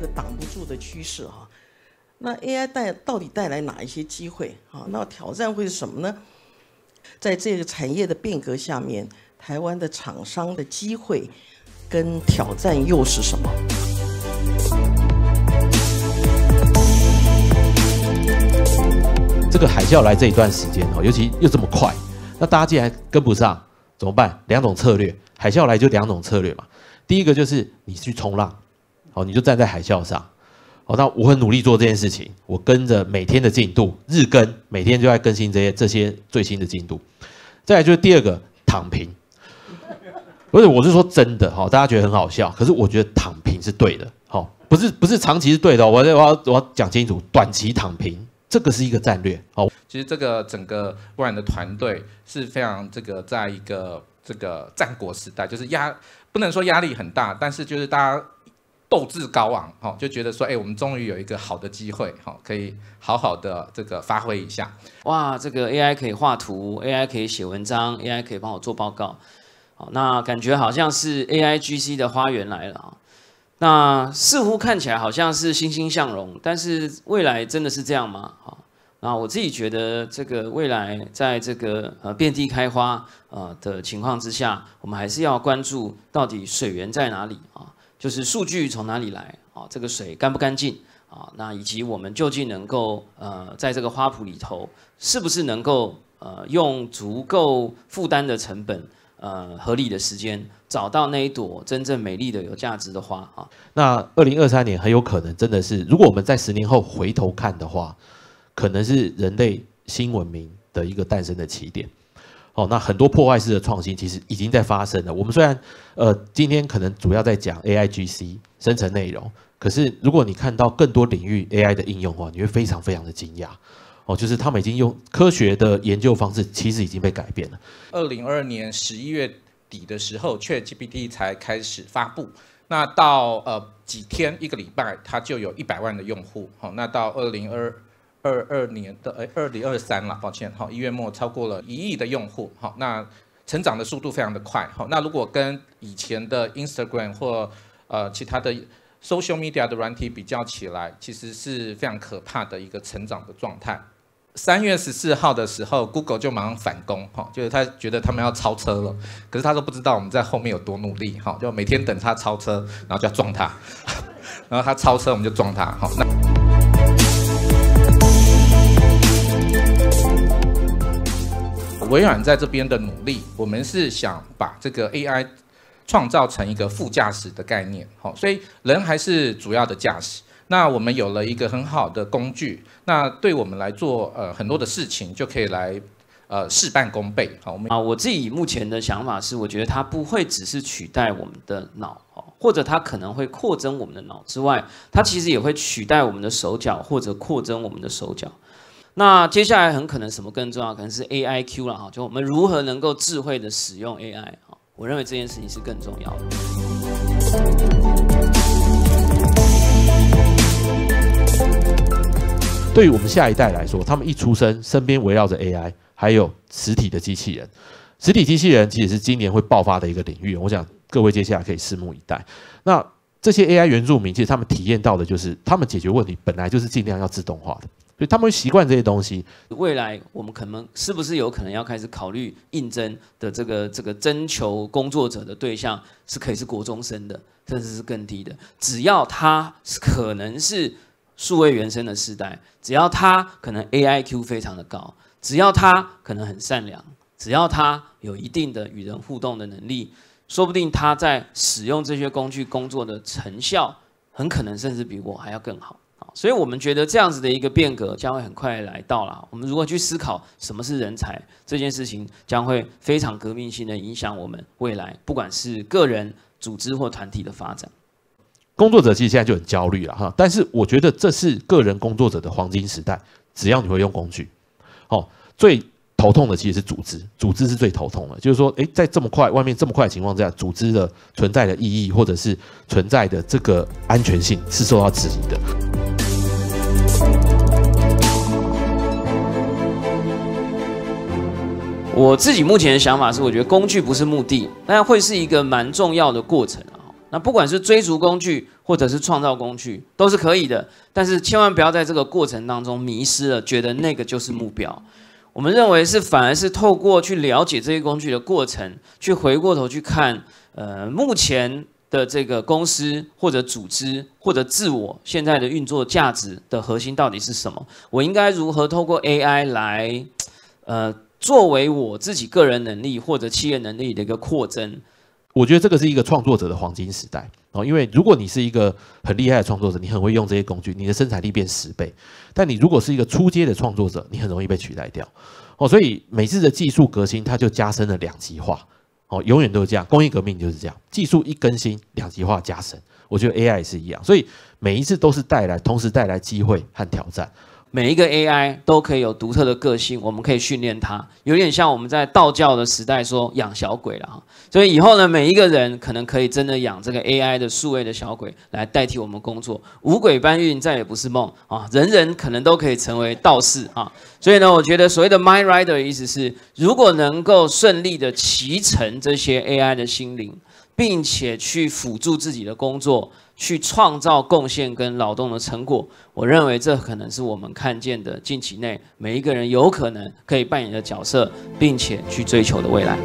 这个挡不住的趋势啊，那 AI 带到底带来哪一些机会啊？那挑战会是什么呢？在这个产业的变革下面，台湾的厂商的机会跟挑战又是什么？这个海啸来这一段时间哦，尤其又这么快，那大家既然跟不上，怎么办？两种策略，海啸来就两种策略嘛。第一个就是你去冲浪。哦，你就站在海啸上，好，那我很努力做这件事情，我跟着每天的进度日更，每天就在更新这些这些最新的进度。再来就是第二个躺平，不是，我是说真的，哈，大家觉得很好笑，可是我觉得躺平是对的，好，不是不是长期是对的，我我要我要讲清楚，短期躺平这个是一个战略，好，其实这个整个微软的团队是非常这个在一个这个战国时代，就是压不能说压力很大，但是就是大家。斗志高昂，哈，就觉得说，哎，我们终于有一个好的机会，哈，可以好好的这个发挥一下。哇，这个 AI 可以画图，AI 可以写文章，AI 可以帮我做报告，好，那感觉好像是 AI GC 的花园来了，啊。那似乎看起来好像是欣欣向荣，但是未来真的是这样吗？啊，那我自己觉得，这个未来在这个呃遍地开花呃的情况之下，我们还是要关注到底水源在哪里啊。就是数据从哪里来啊？这个水干不干净啊？那以及我们究竟能够呃，在这个花圃里头，是不是能够呃，用足够负担的成本，呃，合理的时间，找到那一朵真正美丽的、有价值的花啊？那二零二三年很有可能真的是，如果我们在十年后回头看的话，可能是人类新文明的一个诞生的起点。哦，那很多破坏式的创新其实已经在发生了。我们虽然，呃，今天可能主要在讲 A I G C 生成内容，可是如果你看到更多领域 A I 的应用话，你会非常非常的惊讶。哦，就是他们已经用科学的研究方式，其实已经被改变了。二零二二年十一月底的时候，Chat GPT 才开始发布，那到呃几天一个礼拜，它就有一百万的用户。好，那到二零二。二二年的哎，二零二三了，抱歉，好，一月末超过了一亿的用户，好，那成长的速度非常的快，好，那如果跟以前的 Instagram 或呃其他的 social media 的软体比较起来，其实是非常可怕的一个成长的状态。三月十四号的时候，Google 就马上反攻，好，就是他觉得他们要超车了，可是他都不知道我们在后面有多努力，好，就每天等他超车，然后就要撞他，然后他超车我们就撞他，好，那。微软在这边的努力，我们是想把这个 AI 创造成一个副驾驶的概念，好，所以人还是主要的驾驶。那我们有了一个很好的工具，那对我们来做呃很多的事情，就可以来呃事半功倍。好，我们啊，我自己目前的想法是，我觉得它不会只是取代我们的脑，或者它可能会扩增我们的脑之外，它其实也会取代我们的手脚或者扩增我们的手脚。那接下来很可能什么更重要？可能是 A I Q 了哈，就我们如何能够智慧的使用 A I 哈？我认为这件事情是更重要的。对于我们下一代来说，他们一出生身边围绕着 A I，还有实体的机器人。实体机器人其实是今年会爆发的一个领域。我想各位接下来可以拭目以待。那这些 A I 原住民，其实他们体验到的就是，他们解决问题本来就是尽量要自动化的。所以他们会习惯这些东西。未来我们可能是不是有可能要开始考虑应征的这个这个征求工作者的对象是可以是国中生的，甚至是更低的。只要他是可能是数位原生的世代，只要他可能 AIQ 非常的高，只要他可能很善良，只要他有一定的与人互动的能力，说不定他在使用这些工具工作的成效，很可能甚至比我还要更好。所以我们觉得这样子的一个变革将会很快来到了。我们如何去思考什么是人才这件事情，将会非常革命性地影响我们未来，不管是个人、组织或团体的发展。工作者其实现在就很焦虑了哈，但是我觉得这是个人工作者的黄金时代，只要你会用工具，哦，最头痛的其实是组织，组织是最头痛的，就是说，哎，在这么快外面这么快的情况下，组织的存在的意义或者是存在的这个安全性是受到质疑的。我自己目前的想法是，我觉得工具不是目的，但会是一个蛮重要的过程啊。那不管是追逐工具，或者是创造工具，都是可以的，但是千万不要在这个过程当中迷失了，觉得那个就是目标。我们认为是反而是透过去了解这些工具的过程，去回过头去看，呃，目前的这个公司或者组织或者自我现在的运作价值的核心到底是什么？我应该如何透过 AI 来，呃？作为我自己个人能力或者企业能力的一个扩增，我觉得这个是一个创作者的黄金时代哦。因为如果你是一个很厉害的创作者，你很会用这些工具，你的生产力变十倍。但你如果是一个初阶的创作者，你很容易被取代掉哦。所以每次的技术革新，它就加深了两极化哦，永远都是这样。工业革命就是这样，技术一更新，两极化加深。我觉得 AI 是一样，所以每一次都是带来同时带来机会和挑战。每一个 AI 都可以有独特的个性，我们可以训练它，有点像我们在道教的时代说养小鬼了哈。所以以后呢，每一个人可能可以真的养这个 AI 的数位的小鬼来代替我们工作，五鬼搬运再也不是梦啊！人人可能都可以成为道士啊！所以呢，我觉得所谓的 m y Rider 的意思是，如果能够顺利的骑乘这些 AI 的心灵。并且去辅助自己的工作，去创造贡献跟劳动的成果。我认为这可能是我们看见的近期内每一个人有可能可以扮演的角色，并且去追求的未来。